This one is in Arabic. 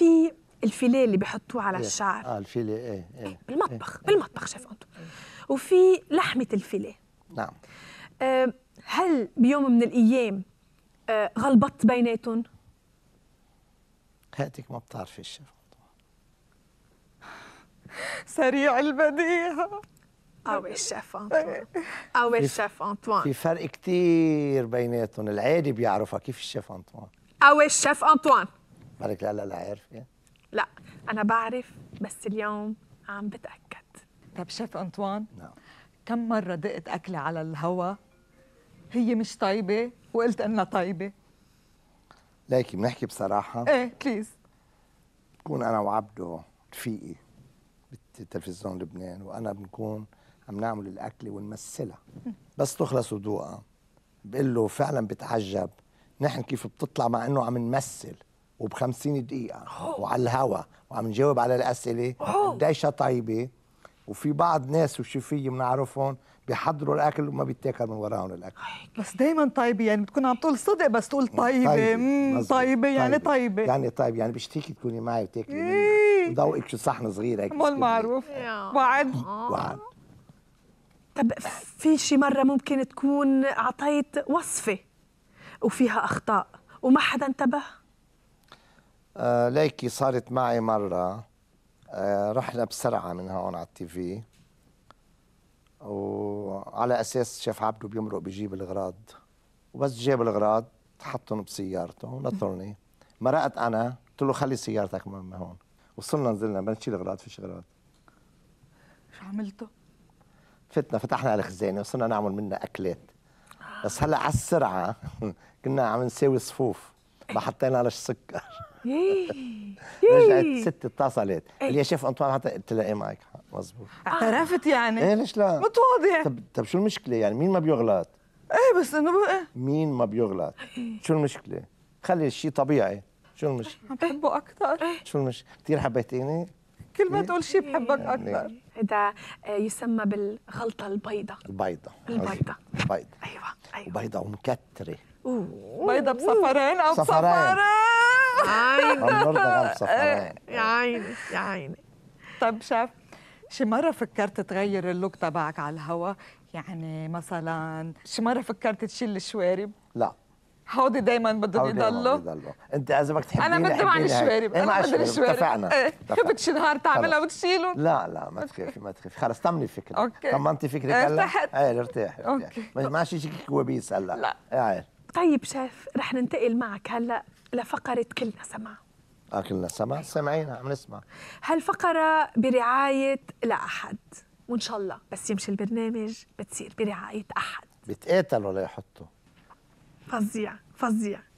في الفيليه اللي بحطوه على إيه. الشعر اه الفيليه ايه, إيه. إيه، بالمطبخ إيه. بالمطبخ شيف انتو وفي لحمه الفيليه نعم آه هل بيوم من الايام آه غلبطت بيناتهم؟ هاتك ما بتعرفي الشيف سريع البديهه قوي إيه الشيف انطوان قوي الشيف انطوان في فرق كثير بيناتهم العادي بيعرفها كيف الشيف انطوان قوي الشيف انطوان مالك لا لا لا عارف يا. يعني. لا أنا بعرف بس اليوم عم بتأكد طب شيف أنطوان نعم كم مرة دقت أكلة على الهوا هي مش طيبة وقلت إنها طيبة ليكي بنحكي بصراحة ايه بليز بكون أنا وعبده رفيقي بالتلفزيون لبنان وأنا بنكون عم نعمل الأكلة ونمثلها بس تخلص ودوقها بقول له فعلا بتعجب نحن كيف بتطلع مع إنه عم نمثل وب50 دقيقه وعلى الهوا وعم نجاوب على الاسئله قديشها طيبه وفي بعض ناس وشفيه بنعرفهم بيحضروا الاكل وما بيتاكل من وراهم الاكل بس دائما طيبه يعني بتكون عم تقول صدق بس تقول طيبه يعني طيبه, طيبة يعني طيبه يعني طيب يعني بشتيكي تكوني معي وتاكلي منها إيه. وضوقك شو صحن صغير هيك مول معروف وعد وعد طب في شي مره ممكن تكون اعطيت وصفه وفيها اخطاء وما حدا انتبه آه، ليكي صارت معي مرة آه، رحنا بسرعة من هون على التي في وعلى أساس شاف عبده بيمرق بيجيب الغراض وبس جاب الغراض حطهم بسيارته ونطرني مرقت أنا قلت له خلي سيارتك من هون وصلنا نزلنا بدنا نشيل الغراض فيش غراض شو عملتوا؟ فتنا فتحنا على الخزانة وصرنا نعمل منها أكلات بس هلا على السرعة كنا عم نساوي صفوف ما حطينا لهاش سكر رجعت إيه. ستي اتصلت قال إيه. لي شيف انطوان حتى قلت لها ايه معك حق مزبوط اعترفت آه. يعني؟ ايه ليش لا؟ متواضع طب طب شو المشكله يعني مين ما بيغلط؟ ايه بس انه بقى إيه؟ مين ما بيغلط؟ شو المشكله؟ خلي الشيء طبيعي شو المشكله؟ عم بحبه اكثر شو المشكله؟ كثير حبيتيني؟ كل ما تقول شيء بحبك اكثر هذا آه، يسمى بالغلطه البيضة البيضة البيضة البيضة ايوه ايوه بيضة ومكتره بيضة بصفرين او بصفرين عيني آه، يا عيني يا عيني طب شاف شي مرة فكرت تغير اللوك تبعك على الهوا يعني مثلا شي مرة فكرت تشيل الشوارب لا هودي دايما بدهم يضلوا انت اذا بدك تحبيني انا بدي مع الشوارب إيه، انا عن الشوارب اتفقنا ايه شي نهار تعملها وتشيله لا لا ما تخافي ما تخافي خلص طمني فكرة اوكي طمنتي فكرك هلا ارتحت ايه ارتاح اوكي ماشي شي كوابيس هلا لا ايه طيب شيف رح ننتقل معك هلا لفقرة كلنا سمع آه، كلنا سمع سامعين عم نسمع هالفقرة برعاية لأحد وإن شاء الله بس يمشي البرنامج بتصير برعاية أحد بتقاتلوا ليحطوا فظيع فظيع